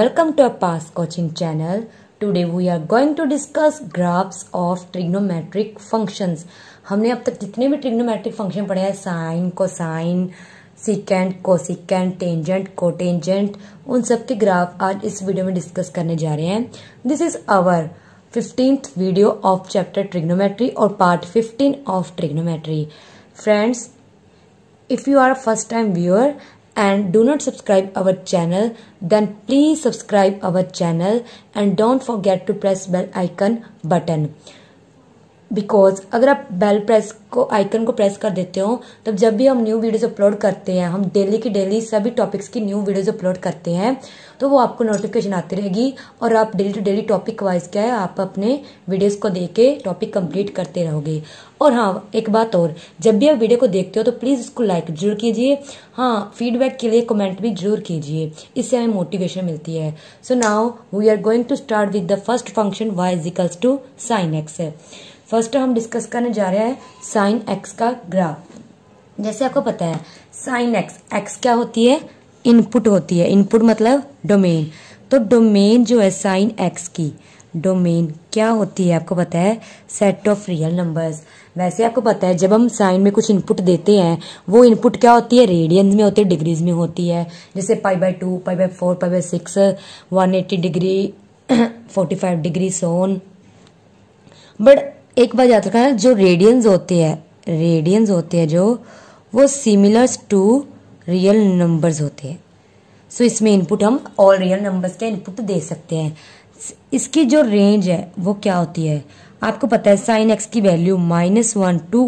welcome to our past coaching channel. Today we are going to discuss graphs of trigonometric functions. हमने अब तक जितने भी trigonometric function पढ़े हैं sine cosine secant cosecant tangent cotangent उन सब के graph आज इस video में discuss करने जा रहे हैं this is our 15th video of chapter trigonometry और part 15 of trigonometry friends if you are a first time viewer and do not subscribe our channel then please subscribe our channel and don't forget to press bell icon button because अगर आप bell press को icon को press कर देते हो तब जब भी हम न्यू वीडियोस अपलोड करते हैं हम डेली की डेली सभी टॉपिक्स की न्यू वीडियोस अपलोड करते हैं तो वो आपको नोटिफिकेशन आती रहेगी और आप daily to daily topic wise क्या है आप अपने वीडियोस को देख के टॉपिक कंप्लीट करते रहोगे और हाँ एक बात और जब भी आप वीडियो को देखते हो तो प्लीज़ इसको लाइक जरूर कीजिए हाँ फीडबैक के लिए कमेंट भी जरूर कीजिए इससे हमें मोटिवेशन मिलती है so now we are going to start with the first function y equals to sine x first हम डिस्कस करने जा रहे हैं साइन एक्स का ग्राफ जैसे आपको पता है साइन एक्स एक्स क्या होती है इनपुट होती है इनपुट मतलब डोमेन तो डोमेन जो है साइन एक्स की डोमेन क्या होती है आपको पता है सेट ऑफ रियल नंबर्स वैसे आपको पता है जब हम साइन में कुछ इनपुट देते हैं वो इनपुट क्या होती है रेडियंस में होती है डिग्रीज में होती है जैसे pi by two pi by four pi by six one eighty degree forty five degree so on but एक बात याद रखना जो रेडियंस होते हैं रेडियंस होते हैं जो वो सिमिलर्स टू रियल नंबर्स होते हैं सो so, इसमें इनपुट हम ऑल रियल नंबर्स के इनपुट दे सकते हैं इसकी जो रेंज है वो क्या होती है आपको पता है साइन एक्स की value minus one to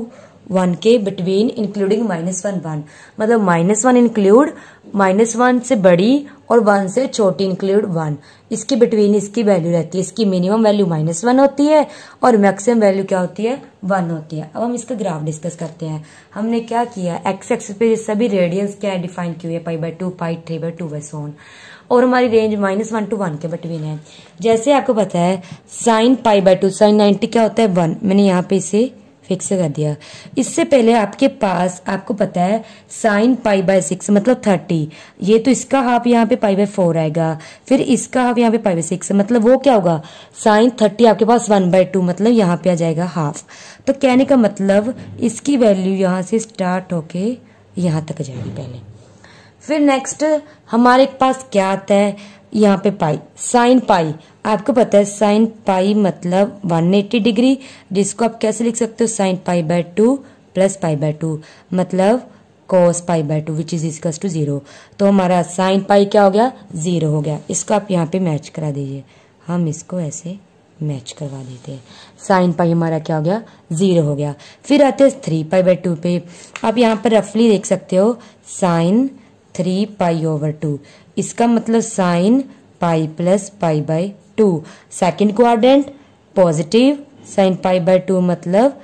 one के between including minus one one मतलब minus one include minus one से बड़ी और वन से छोटी इंक्लूड वन इसके बिटवीन इसकी वैल्यू रहती है इसकी मिनिमम वैल्यू माइनस वन होती है और मैक्सिमम वैल्यू क्या होती है वन होती है अब हम इसका ग्राफ डिस्कस करते हैं हमने क्या किया एक्स एक्स पे सभी रेडियंस क्या डिफाइन की हुई है pi by two pi three by two by so on और हमारी range minus one to one के बिटवीन है जैसे आपको पता है sine pi by two sine ninety क्या होता है वन मैंने यहाँ पे इसे फिक्स कर दिया इससे पहले आपके पास आपको पता है साइन पाई बाय सिक्स मतलब थर्टी ये तो इसका हाफ यहाँ पे पाई बाय फोर आएगा फिर इसका हाफ यहाँ पे पाई बाय सिक्स मतलब वो क्या होगा साइन थर्टी आपके पास वन बाय टू मतलब यहाँ पे आ जाएगा हाफ तो कहने का मतलब इसकी वैल्यू यहाँ से स्टार्ट होके यहाँ तक जाएगी पहले फिर नेक्स्ट हमारे पास क्या आता है यहाँ पे पाई साइन पाई आपको पता है साइन पाई मतलब 180 डिग्री जिसको आप कैसे लिख सकते हो sine pi by two plus pi by two मतलब cos pi by two which is इजकस टू जीरो तो हमारा साइन पाई क्या हो गया जीरो हो गया इसको आप यहाँ पे मैच करा दीजिए हम इसको ऐसे मैच करवा देते हैं साइन पाई हमारा क्या हो गया जीरो हो गया फिर आते हैं थ्री पाई बाय टू पे आप यहाँ पर रफली देख सकते हो sine three pi over two इसका मतलब sine pi plus pi by two second quadrant positive sine pi by two मतलब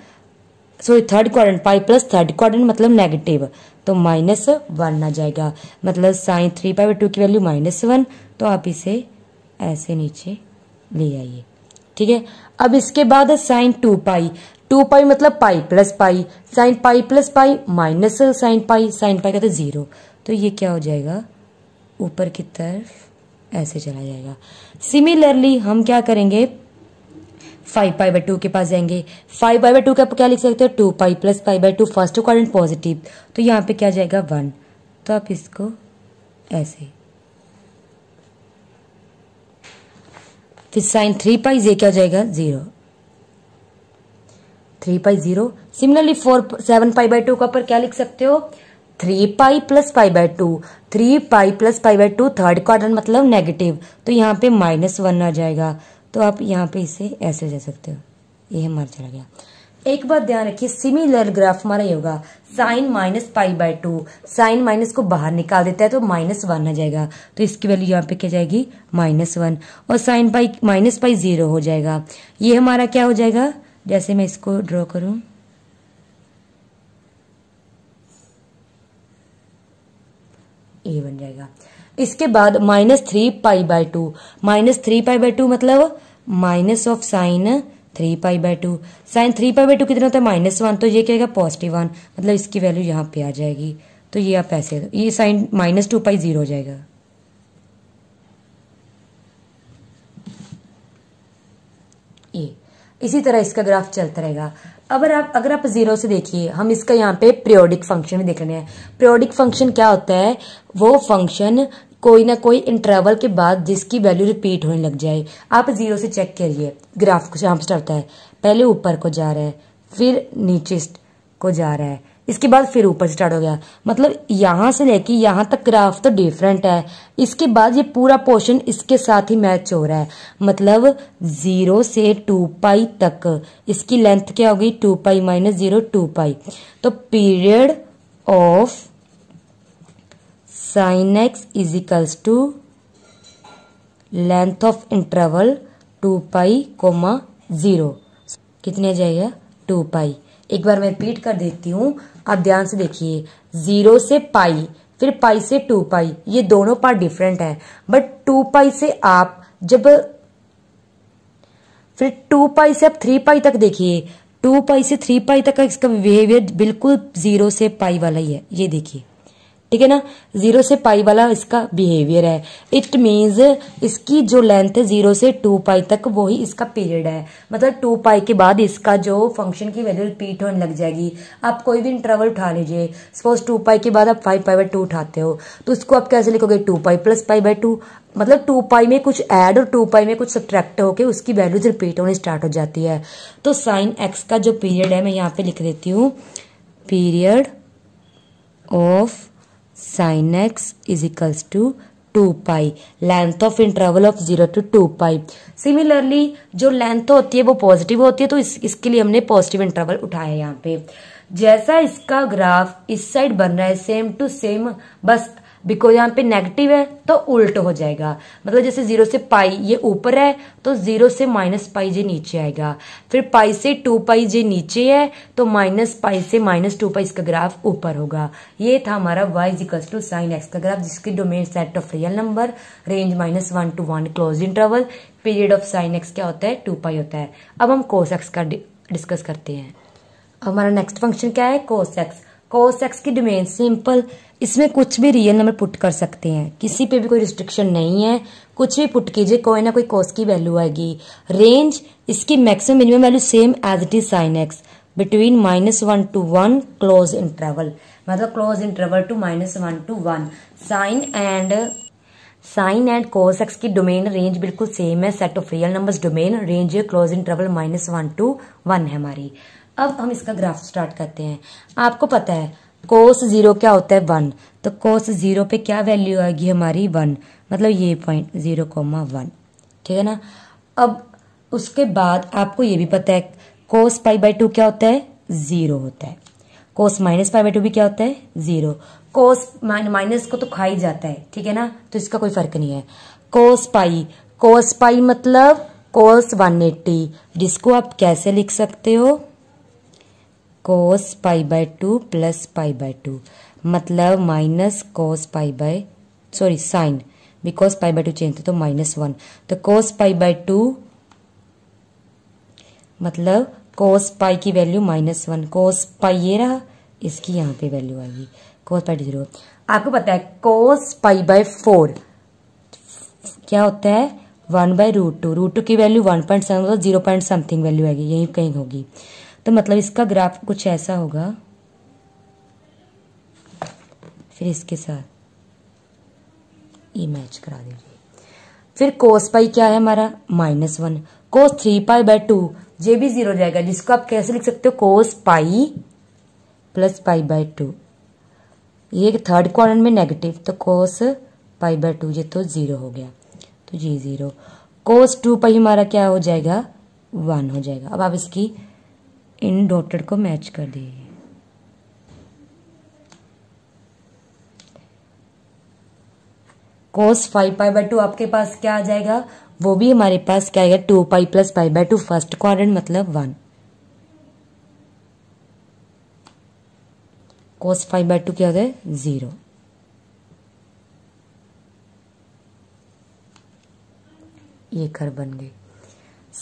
sorry third quadrant pi plus third quadrant मतलब नेगेटिव तो माइनस वन आ जाएगा मतलब sine three pi by two की value minus one तो आप इसे ऐसे नीचे ले आइए ठीक है अब इसके बाद sine two pi two pi मतलब pi plus pi sine pi plus pi minus sine pi sine pi का तो जीरो तो ये क्या हो जाएगा ऊपर की तरफ ऐसे चला जाएगा सिमिलरली हम क्या करेंगे फाइव पाई बाई टू के पास जाएंगे फाइव पाई बाई टू का आप क्या लिख सकते हो two pi plus pi by two first quadrant positive तो यहाँ पे क्या जाएगा वन तो आप इसको ऐसे फिर साइन थ्री पाई जे क्या जाएगा zero three pi zero similarly four seven pi by two का पर क्या लिख सकते हो three pi plus pi by two three pi plus pi by two third quarter मतलब नेगेटिव तो यहाँ पे माइनस वन आ जाएगा तो आप यहाँ पे इसे ऐसे जा सकते हो ये हमारा चला गया एक बात ध्यान रखिए सिमिलर ग्राफ हमारा ये होगा sine minus pi by two sine minus को बाहर निकाल देता है तो माइनस वन आ जाएगा तो इसकी वैल्यू यहाँ पे क्या जाएगी माइनस वन और sine pi minus pi zero हो जाएगा ये हमारा क्या हो जाएगा जैसे मैं इसको ड्रॉ करूं ए बन जाएगा इसके बाद minus three pi by two minus three pi by two मतलब minus of sine three pi by two sine three pi by two कितना होता है माइनस वन तो ये क्या पॉजिटिव वन मतलब इसकी वैल्यू यहाँ पे आ जाएगी तो ये आप ऐसे ये sine minus two pi zero हो जाएगा ये इसी तरह इसका ग्राफ चलता रहेगा अगर आप अगर आप जीरो से देखिए हम इसका यहाँ पे प्रियोडिक फंक्शन भी देख रहे हैं प्रियोडिक फंक्शन क्या होता है वो फंक्शन कोई ना कोई इंटरवल के बाद जिसकी वैल्यू रिपीट होने लग जाए आप जीरो से चेक करिए ग्राफ यहाँ पर होता है पहले ऊपर को जा रहा है फिर नीचे को जा रहा है इसके बाद फिर ऊपर स्टार्ट हो गया मतलब यहाँ से लेके यहाँ तक ग्राफ तो डिफरेंट है इसके बाद ये पूरा पोर्शन इसके साथ ही मैच हो रहा है मतलब ज़ीरो से टू पाई तक इसकी लेंथ क्या गई two pi minus zero two pi तो period of sine x equals to length of interval two pi comma zero कितने जाएगा टू पाई एक बार मैं रिपीट कर देती हूँ आप ध्यान से देखिए जीरो से पाई फिर पाई से टू पाई ये दोनों पार्ट डिफरेंट है बट टू पाई से आप जब फिर टू पाई से आप थ्री पाई तक देखिए टू पाई से थ्री पाई तक का इसका बिहेवियर बिल्कुल जीरो से पाई वाला ही है ये देखिए ठीक है ना जीरो से पाई वाला इसका बिहेवियर है इट मीन्स इसकी जो लेंथ है जीरो से टू पाई तक वो ही इसका पीरियड है मतलब टू पाई के बाद इसका जो फंक्शन की वैल्यू रिपीट होने लग जाएगी आप कोई भी इंटरवल उठा लीजिए सपोज टू पाई के बाद आप फाइव पाई बाई टू उठाते हो तो उसको आप कैसे लिखोगे two pi plus pi by two मतलब टू पाई में कुछ ऐड और टू पाई में कुछ सब्ट्रैक्ट होकर उसकी वैल्यूज रिपीट होनी स्टार्ट हो जाती है तो साइन एक्स का जो पीरियड है मैं यहाँ पे लिख देती हूँ period of sin x is equals to 2 pi length of interval of zero to two pi similarly जो लेंथ होती है वो पॉजिटिव होती है तो इस, इसके लिए हमने पॉजिटिव इंटरवल उठाया है यहाँ पे जैसा इसका ग्राफ इस साइड बन रहा है सेम टू सेम बस बिकॉज यहाँ पे नेगेटिव है तो उल्ट हो जाएगा मतलब जैसे जीरो से पाई ये ऊपर है तो जीरो से माइनस पाई जे नीचे आएगा फिर पाई से टू पाई जे नीचे है तो माइनस पाई से माइनस टू पाई इसका ग्राफ ऊपर होगा ये था हमारा y equals to sine x का ग्राफ जिसकी domain set of real number range minus one to one close interval period of sine x क्या होता है टू पाई होता है अब हम कोस एक्स का डिस्कस करते हैं हमारा नेक्स्ट फंक्शन क्या है कोस एक्स कोस एक्स की डोमेन सिंपल इसमें कुछ भी रियल नंबर पुट कर सकते हैं किसी पे भी कोई रिस्ट्रिक्शन नहीं है कुछ भी पुट कीजिए कोई ना कोई कोस की वैल्यू आएगी रेंज इसकी maximum minimum value same as it is sine x between minus one to one close interval मतलब close interval to minus one to one sine and sine and cos x की domain range बिल्कुल same है set of real numbers domain range close interval minus one to one है हमारी अब हम इसका graph start करते हैं आपको पता है कोस जीरो क्या होता है वन तो कोस जीरो पे क्या वैल्यू आएगी हमारी वन मतलब ये पॉइंट जीरो कोमा वन ठीक है ना अब उसके बाद आपको ये भी पता है कोस पाई बाई टू क्या होता है जीरो होता है cos minus pi by two भी क्या होता है जीरो कोस माइनस को तो खा ही जाता है ठीक है ना तो इसका कोई फर्क नहीं है कोस पाई कोस पाई मतलब कोस एट्टी जिसको आप कैसे लिख सकते हो cos pi by two plus pi by two मतलब minus cos pi by sorry sine because pi by two change था तो माइनस वन तो कोस पाई बाय टू मतलब कोस पाई की value minus one cos pi ये रहा इसकी यहाँ पे वैल्यू आएगी कोस पाई जीरो आपको पता है कोस पाई बाय फोर क्या होता है one by root two root two की value one point seven zero point something value आएगी यही कहीं होगी तो मतलब इसका ग्राफ कुछ ऐसा होगा फिर इसके साथ ये मैच करा दीजिए फिर कोस पाई क्या है हमारा minus one cos three pi by two ये भी जीरो जाएगा जिसको आप कैसे लिख सकते हो cos pi plus pi by two ये थर्ड क्वाड्रेंट में नेगेटिव तो कोस पाई बाय टू ये तो जीरो हो गया तो जी जीरो कोस टू पाई हमारा क्या हो जाएगा वन हो जाएगा अब आप इसकी इन डॉटेड को मैच कर दिए cos five pi by two आपके पास क्या आ जाएगा वो भी हमारे पास क्या आएगा two pi plus pi by two first quadrant मतलब one cos five by two क्या हो गया जीरो ये कर बन गई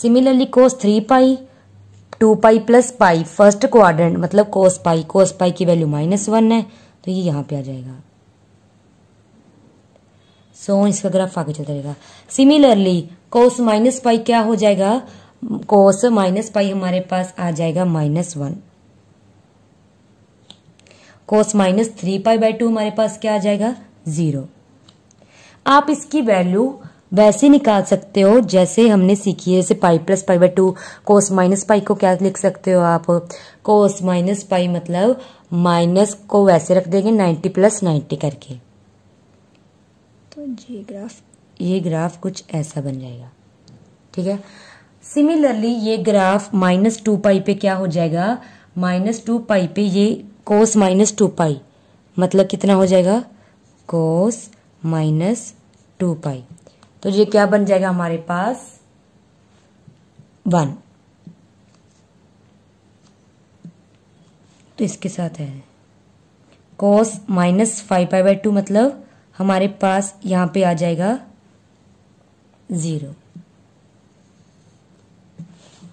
similarly cos three pi two pi plus pi first quadrant मतलब कोस पाई कोस पाई की वैल्यू माइनस वन है तो ये यहाँ पे आ जाएगा सो so, इसका ग्राफ आगे चलता रहेगा सिमिलरली कोस माइनस पाई क्या हो जाएगा कोस माइनस पाई हमारे पास आ जाएगा minus one cos minus three pi by two हमारे पास क्या आ जाएगा जीरो आप इसकी वैल्यू वैसे निकाल सकते हो जैसे हमने सीखी है जैसे pi plus pi by two cos minus pi को क्या लिख सकते हो आप कोस माइनस पाई मतलब माइनस को वैसे रख देंगे नाइन्टी प्लस नाइन्टी करके तो ये ग्राफ ये ग्राफ कुछ ऐसा बन जाएगा ठीक है सिमिलरली ये ग्राफ माइनस टू पाई पे क्या हो जाएगा माइनस टू पाई पे ये कोस माइनस टू पाई मतलब कितना हो जाएगा कोस माइनस टू पाई तो ये क्या बन जाएगा हमारे पास वन तो इसके साथ है cos minus five pi by two मतलब हमारे पास यहां पे आ जाएगा जीरो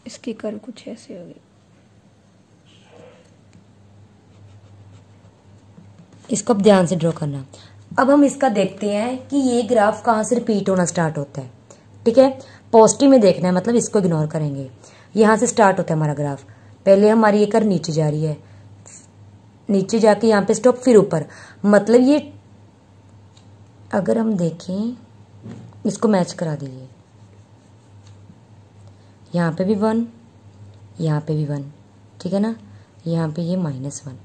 इसकी कर कुछ ऐसे होगी इसको अब ध्यान से ड्रॉ करना अब हम इसका देखते हैं कि ये ग्राफ कहाँ से रिपीट होना स्टार्ट होता है ठीक है पॉजिटिव में देखना है मतलब इसको इग्नोर करेंगे यहाँ से स्टार्ट होता है हमारा ग्राफ पहले हमारी ये कर नीचे जा रही है नीचे जाके यहाँ पे स्टॉप फिर ऊपर मतलब ये अगर हम देखें इसको मैच करा दीजिए यहाँ पे भी वन यहाँ पे भी वन ठीक है ना यहाँ पे ये माइनस वन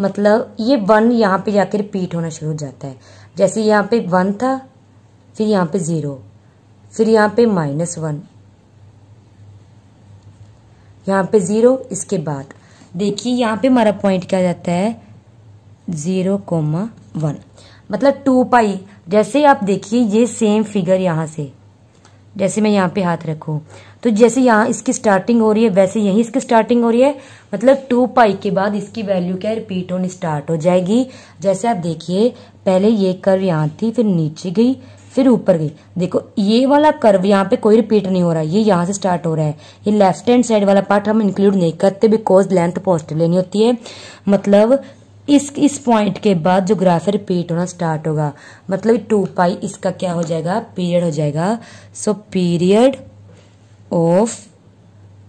मतलब ये वन यहाँ पे जाके रिपीट होना शुरू हो जाता है जैसे यहाँ पे वन था फिर यहाँ पे ज़ीरो फिर यहाँ पे माइनस वन यहाँ पे ज़ीरो इसके बाद देखिए यहाँ पे हमारा पॉइंट क्या जाता है ज़ीरो कोमा वन मतलब टू पाई जैसे आप देखिए ये सेम फिगर यहाँ से जैसे मैं यहाँ पे हाथ रखू तो जैसे यहाँ इसकी स्टार्टिंग हो रही है वैसे यही इसकी स्टार्टिंग हो रही है मतलब टू पाई के बाद इसकी वैल्यू क्या रिपीट होनी स्टार्ट हो जाएगी जैसे आप देखिए पहले ये कर्व यहाँ थी फिर नीचे गई फिर ऊपर गई देखो ये वाला कर्व यहाँ पे कोई रिपीट नहीं हो रहा ये यहाँ से स्टार्ट हो रहा है ये लेफ्ट हैंड साइड वाला पार्ट हम इंक्लूड नहीं करते बिकॉज लेंथ पॉजिटिव लेनी होती है मतलब इस इस पॉइंट के बाद जो ग्राफ है रिपीट होना स्टार्ट होगा मतलब टू पाई इसका क्या हो जाएगा पीरियड हो जाएगा so period of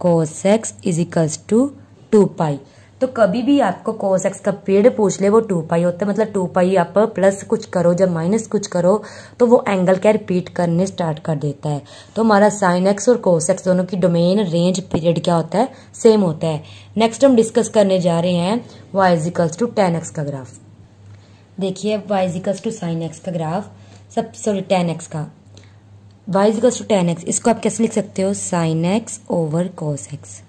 cos x is equals to two pi तो कभी भी आपको कोस एक्स का पीरियड पूछ ले वो टू पाई होता है मतलब टू पाई आप प्लस कुछ करो जब माइनस कुछ करो तो वो एंगल क्या रिपीट करने स्टार्ट कर देता है तो हमारा साइन एक्स और कोस एक्स दोनों की डोमेन रेंज पीरियड क्या होता है सेम होता है नेक्स्ट हम डिस्कस करने जा रहे हैं वाइजिकल्स टू टेन एक्स का ग्राफ देखिए वाइजिकल्स टू साइन एक्स का ग्राफ सब सॉरी टेन एक्स का वाइजिकल्स टू टेन एक्स इसको आप कैसे लिख सकते हो sine x over cos x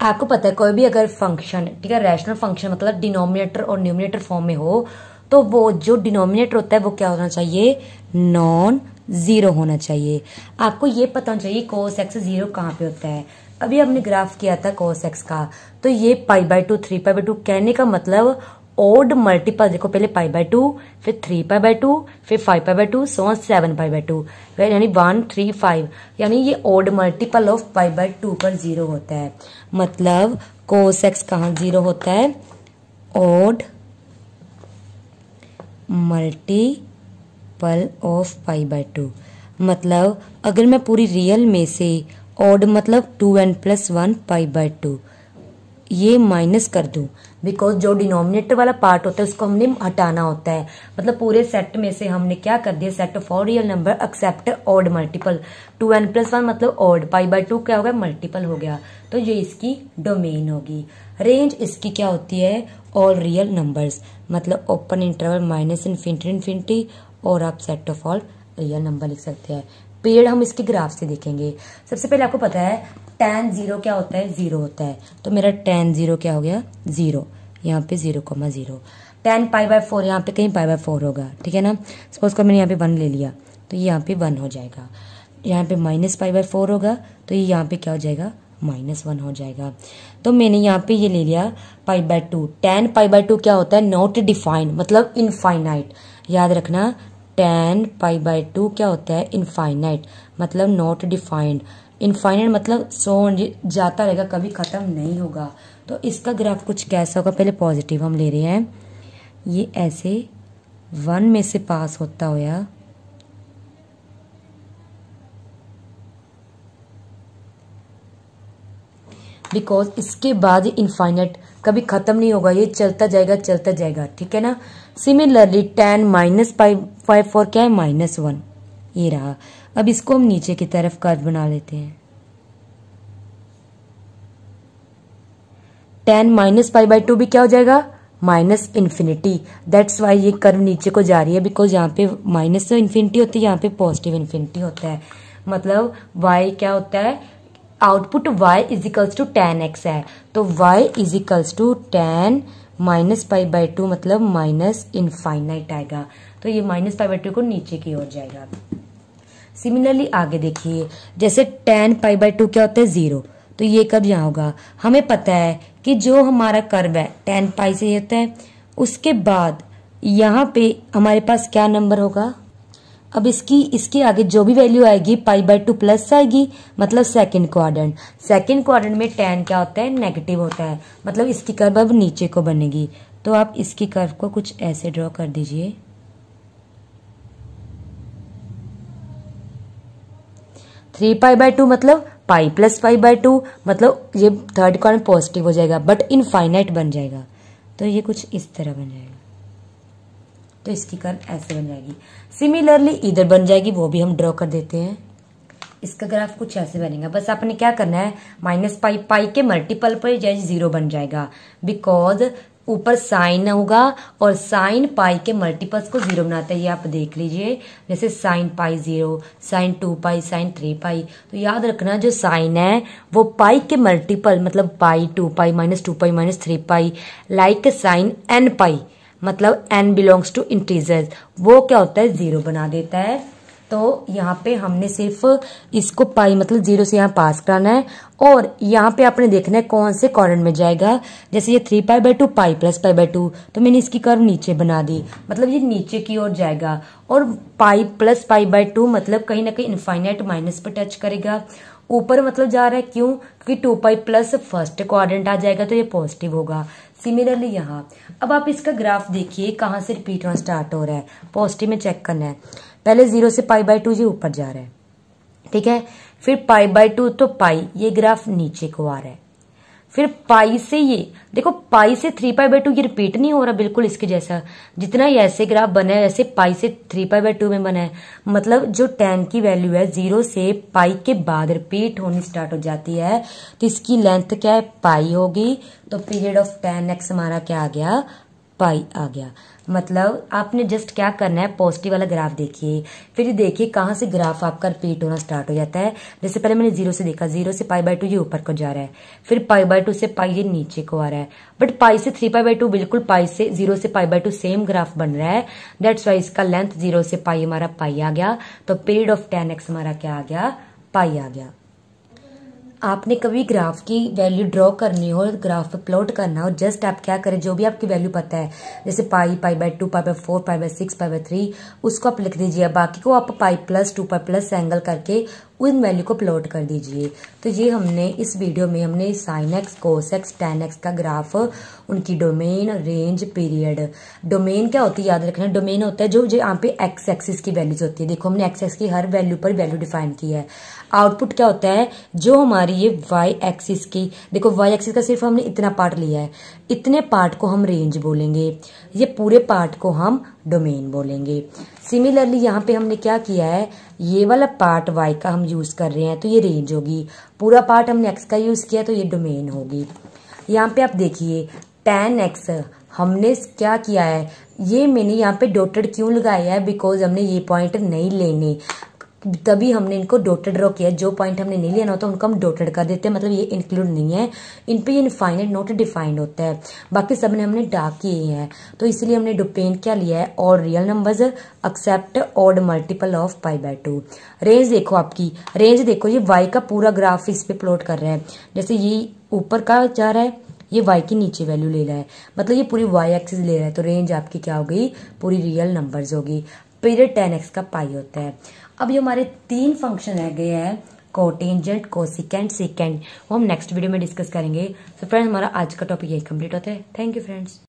आपको पता है कोई भी अगर फंक्शन ठीक है रैशनल फंक्शन मतलब डिनोमिनेटर और न्यूमिनेटर फॉर्म में हो तो वो जो डिनोमिनेटर होता है वो क्या होना चाहिए नॉन जीरो होना चाहिए आपको ये पता होना चाहिए कोस एक्स जीरो कहाँ पे होता है अभी हमने ग्राफ किया था कोस एक्स का तो ये pi by two three pi by two कहने का मतलब ओड मल्टीपल देखो पहले पाई बाय टू फिर थ्री पाई बाय टू फिर five pi by two so seven pi by two यानी वन थ्री फाइव यानी ये odd multiple of pi by two पर जीरो होता है मतलब कोस एक्स कहाँ जीरो होता है odd multiple of pi by two मतलब अगर मैं पूरी रियल में से ओड मतलब two n plus one pi by two ये माइनस कर दू बिकॉज जो डिनोमिनेटर वाला पार्ट होता है उसको हमने हटाना होता है मतलब पूरे सेट में से हमने क्या कर दिया set of all real number except odd multiple two n plus one मतलब ऑड पाई बाय टू क्या हो गया मल्टीपल हो गया तो ये इसकी डोमेन होगी रेंज इसकी क्या होती है ऑल रियल नंबर मतलब open interval minus infinity infinity और आप set of all real number लिख सकते हैं पीरियड हम इसके ग्राफ से देखेंगे सबसे पहले आपको पता है टेन जीरो क्या होता है जीरो होता है तो मेरा टेन जीरो क्या हो गया जीरो यहाँ पे zero comma zero tan pi by four यहाँ पे कहीं पाई बाय फोर होगा ठीक है ना सपोज कर मैंने यहाँ पे वन ले लिया तो ये यहाँ पे वन हो जाएगा यहाँ पे माइनस पाई बाय फोर होगा तो ये यहाँ पे क्या हो जाएगा माइनस वन हो जाएगा तो मैंने यहाँ पे ये ले लिया pi by two tan pi by two क्या होता है नॉट डिफाइंड मतलब इनफाइनाइट याद रखना टेन पाई बाई टू क्या होता है इनफाइनाइट मतलब नॉट डिफाइंड इनफाइनाइट मतलब सो जाता रहेगा कभी ख़त्म नहीं होगा तो इसका ग्राफ कुछ कैसा होगा पहले पॉजिटिव हम ले रहे हैं ये ऐसे वन में से पास होता हुआ बिकॉज इसके बाद इनफाइनाइट कभी खत्म नहीं होगा ये चलता जाएगा चलता जाएगा ठीक है ना similarly tan minus five five four क्या है माइनस वन ये रहा अब इसको हम नीचे की तरफ कर्व बना लेते हैं tan minus five by two भी क्या हो जाएगा माइनस इन्फिनिटी दैट्स वाई ये कर्व नीचे को जा रही है बिकॉज यहाँ पे माइनस इन्फिनिटी तो होती है यहाँ पे पॉजिटिव इन्फिनिटी होता है मतलब वाई क्या होता है output y equals to tan x है तो y equals to tan minus pi by two मतलब माइनस इनफाइनाइट आएगा तो ये माइनस पाई बाई टू को नीचे की ओर जाएगा सिमिलरली आगे देखिए जैसे टेन पाई बाई टू क्या होता है जीरो तो ये कब यहाँ होगा हमें पता है कि जो हमारा कर्व है टेन पाई से ये होता है उसके बाद यहाँ पे हमारे पास क्या नंबर होगा अब इसकी इसके आगे जो भी वैल्यू आएगी पाई बाय टू प्लस आएगी मतलब सेकंड क्वाड्रेंट सेकंड क्वाड्रेंट में टेन क्या होता है नेगेटिव होता है मतलब इसकी कर्व अब नीचे को बनेगी तो आप इसकी कर्व को कुछ ऐसे ड्रॉ कर दीजिए थ्री पाई बाय टू मतलब pi plus pi by two मतलब ये थर्ड क्वार पॉजिटिव हो जाएगा बट इनफाइनाइट बन जाएगा तो ये कुछ इस तरह बन जाएगा तो इसकी कर्व ऐसे बन जाएगी सिमिलरली इधर बन जाएगी वो भी हम ड्रॉ कर देते हैं इसका ग्राफ कुछ ऐसे बनेगा बस आपने क्या करना है माइनस पाई पाई के मल्टीपल पर जीरो बन जाएगा बिकॉज ऊपर साइन होगा और साइन पाई के मल्टीपल्स को जीरो बनाते हैं ये आप देख लीजिए जैसे sine pi zero sine two pi sine three pi तो याद रखना जो साइन है वो पाई के मल्टीपल मतलब pi two pi minus two pi minus three pi like sine n pi मतलब एन बिलोंग्स टू इंटीजर्स वो क्या होता है जीरो बना देता है तो यहाँ पे हमने सिर्फ इसको पाई मतलब जीरो से यहाँ पास कराना है और यहाँ पे आपने देखना है कौन से कॉर्नर में जाएगा जैसे ये three pi by two pi plus pi by two तो मैंने इसकी कर्व नीचे बना दी मतलब ये नीचे की ओर जाएगा और pi plus pi by two मतलब कहीं ना कहीं इन्फाइनाइट माइनस पे टच करेगा ऊपर मतलब जा रहा है क्यों क्योंकि two pi plus first quadrant आ जाएगा तो ये पॉजिटिव होगा सिमिलरली यहाँ अब आप इसका ग्राफ देखिए कहाँ से रिपीट होना स्टार्ट हो रहा है पॉजिटिव में चेक करना है पहले जीरो से पाई बाई टू जी ऊपर जा रहा है ठीक है फिर पाई बाई टू तो पाई ये ग्राफ नीचे को आ रहा है फिर पाई से ये देखो पाई से थ्री पाई बाई टू ये रिपीट नहीं हो रहा बिल्कुल इसके जैसा जितना ये ऐसे ग्राफ बना है ऐसे पाई से थ्री पाई बाई टू में बना है मतलब जो टेन की वैल्यू है जीरो से पाई के बाद रिपीट होनी स्टार्ट हो जाती है तो इसकी लेंथ क्या है पाई होगी तो पीरियड ऑफ टेन एक्स हमारा क्या आ गया पाई आ गया मतलब आपने जस्ट क्या करना है पॉजिटिव वाला ग्राफ देखिए फिर देखिए कहाँ से ग्राफ आपका रिपीट होना स्टार्ट हो जाता है जैसे पहले मैंने जीरो से देखा जीरो से पाई बाई टू ये ऊपर को जा रहा है फिर पाई बाय टू से पाई ये नीचे को आ रहा है बट पाई से थ्री पाई बाई टू बिल्कुल पाई से जीरो से pi by two same graph बन रहा है दैट्स वाई इसका लेंथ जीरो से पाई हमारा पाई आ गया तो पीरियड ऑफ टेन एक्स हमारा क्या आ गया पाई आ गया आपने कभी ग्राफ की वैल्यू ड्रॉ करनी हो ग्राफ पर प्लॉट करना हो जस्ट आप क्या करें जो भी आपकी वैल्यू पता है जैसे pi pi by two pi by four pi by six pi by three उसको आप लिख दीजिए बाकी को आप pi plus two pi plus angle करके उन वैल्यू को प्लॉट कर दीजिए तो ये हमने इस वीडियो में हमने sine x cos x tan x का ग्राफ उनकी डोमेन रेंज पीरियड डोमेन क्या होती है याद रखना डोमेन होता है जो जो यहाँ पे एक्स एक्सिस की वैल्यूज होती है देखो हमने एक्स एक्स की हर वैल्यू पर वैल्यू डिफाइन की है आउटपुट क्या होता है जो हमारी ये वाई एक्सिस की देखो वाई एक्सिस का सिर्फ हमने इतना पार्ट लिया है इतने पार्ट को हम रेंज बोलेंगे ये पूरे पार्ट को हम डोमेन बोलेंगे सिमिलरली यहाँ पे हमने क्या किया है ये वाला पार्ट वाई का हम यूज़ कर रहे हैं तो ये रेंज होगी पूरा पार्ट हमने एक्स का यूज़ किया तो ये डोमेन होगी यहाँ पे आप देखिए टेन एक्स हमने क्या किया है ये मैंने यहाँ पे डोटेड क्यों लगाया है बिकॉज हमने ये पॉइंट नहीं लेने तभी हमने इनको डोटेड ड्रॉ किया जो पॉइंट हमने नहीं लिया ना होता तो उनको हम डोटेड कर देते हैं मतलब ये इंक्लूड नहीं है इन पे इनफाइनेट नोट डिफाइंड होता है बाकी सब ने हमने डार्क किए हैं तो इसलिए हमने डुपेन क्या लिया है और real numbers except odd multiple of pi by two range देखो आपकी रेंज देखो ये वाई का पूरा ग्राफ इस पे प्लॉट कर रहा है जैसे ये ऊपर का जा रहा है ये वाई की नीचे वैल्यू ले रहा है मतलब ये पूरी वाई एक्सिस ले रहा है तो रेंज आपकी क्या हो गई पूरी रियल नंबर्स होगी पीरियड टेन एक्स का पाई होता है अब ये हमारे तीन फंक्शन रह गए हैं कोटेंजेंट सिकेंड सेकेंड वो हम नेक्स्ट वीडियो में डिस्कस करेंगे तो so फ्रेंड्स हमारा आज का टॉपिक यही कंप्लीट होता है थैंक यू फ्रेंड्स